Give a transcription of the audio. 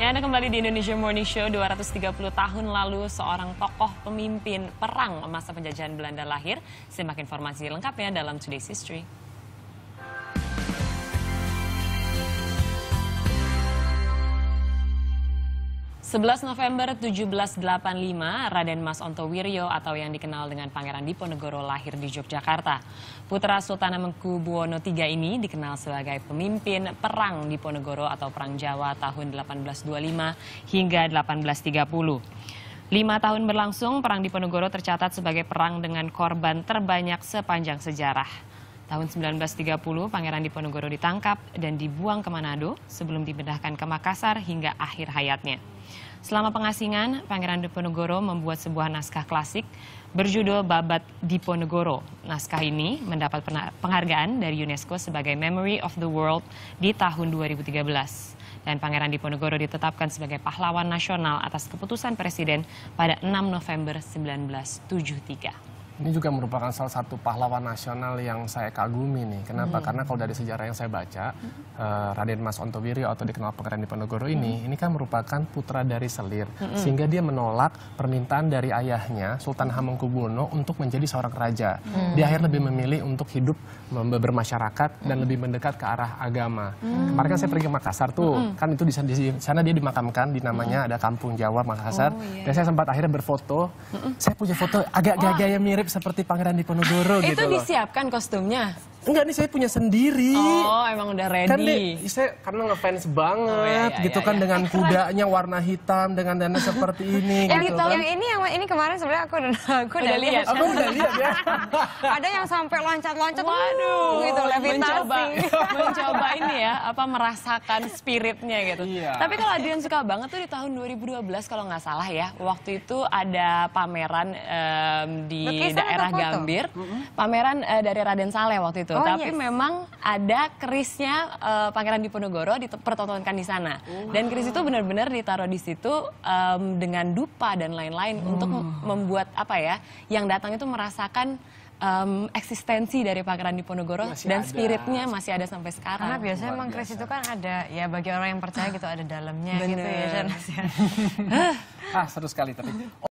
Ya, Anda kembali di Indonesia Morning Show 230 tahun lalu seorang tokoh pemimpin perang masa penjajahan Belanda lahir. Simak informasi lengkapnya dalam Today's History. 11 November 1785, Raden Mas Ontowiryo atau yang dikenal dengan Pangeran Diponegoro lahir di Yogyakarta. Putra Sultan Buwono III ini dikenal sebagai pemimpin Perang Diponegoro atau Perang Jawa tahun 1825 hingga 1830. Lima tahun berlangsung, Perang Diponegoro tercatat sebagai perang dengan korban terbanyak sepanjang sejarah. Tahun 1930, Pangeran Diponegoro ditangkap dan dibuang ke Manado sebelum dipindahkan ke Makassar hingga akhir hayatnya. Selama pengasingan, Pangeran Diponegoro membuat sebuah naskah klasik berjudul Babat Diponegoro. Naskah ini mendapat penghargaan dari UNESCO sebagai Memory of the World di tahun 2013 dan Pangeran Diponegoro ditetapkan sebagai pahlawan nasional atas keputusan Presiden pada 6 November 1973. Ini juga merupakan salah satu pahlawan nasional yang saya kagumi nih. Kenapa? Hmm. Karena kalau dari sejarah yang saya baca, hmm. uh, Raden Mas Ontowirio atau dikenal di Diponegoro ini, hmm. ini kan merupakan putra dari Selir, hmm. sehingga dia menolak permintaan dari ayahnya Sultan mm-hmm. Hamengkubuwono untuk menjadi seorang raja. Hmm. Dia akhirnya lebih memilih untuk hidup bermasyarakat hmm. dan mm-hmm. lebih mendekat ke arah agama. Hmm. Kemarin kan saya pergi ke Makassar tuh, hmm. kan itu di, sana, di sana dia dimakamkan di namanya hmm. ada Kampung Jawa Makassar. Oh, yeah. Dan saya sempat akhirnya berfoto. Hmm. Saya punya foto agak-agak yang mirip seperti Pangeran Diponegoro gitu Itu disiapkan kostumnya? Enggak nih saya punya sendiri. Oh, emang udah kan ready. Kan deh, saya karena ngefans banget oh, iya, iya, gitu iya, kan iya. dengan eh, kudanya warna hitam dengan dana seperti ini yang gitu. Yang kan. yang ini yang ini kemarin sebenarnya aku udah aku udah, lihat. Aku kan? udah lihat ya. Ada yang sampai loncat-loncat waduh uh, gitu levitasi. Mencoba, mencoba ini ya apa merasakan spiritnya gitu. Iya. Tapi kalau ada yang suka banget tuh di tahun 2012 kalau nggak salah ya. Waktu itu ada pameran um, di Lukisan daerah Gambir. Mm -hmm. Pameran uh, dari Raden Saleh waktu itu gitu. Oh, Tapi yes. memang ada kerisnya uh, eh, Pangeran Diponegoro dipertontonkan di sana. Wow. Dan keris itu benar-benar ditaruh di situ um, dengan dupa dan lain-lain hmm. untuk membuat apa ya, yang datang itu merasakan um, eksistensi dari Pangeran Diponegoro masih dan ada. spiritnya masih ada sampai sekarang. Karena biasanya memang Chris itu kan ada ya bagi orang yang percaya gitu ada dalamnya Bener. gitu ya. ah seru sekali tapi.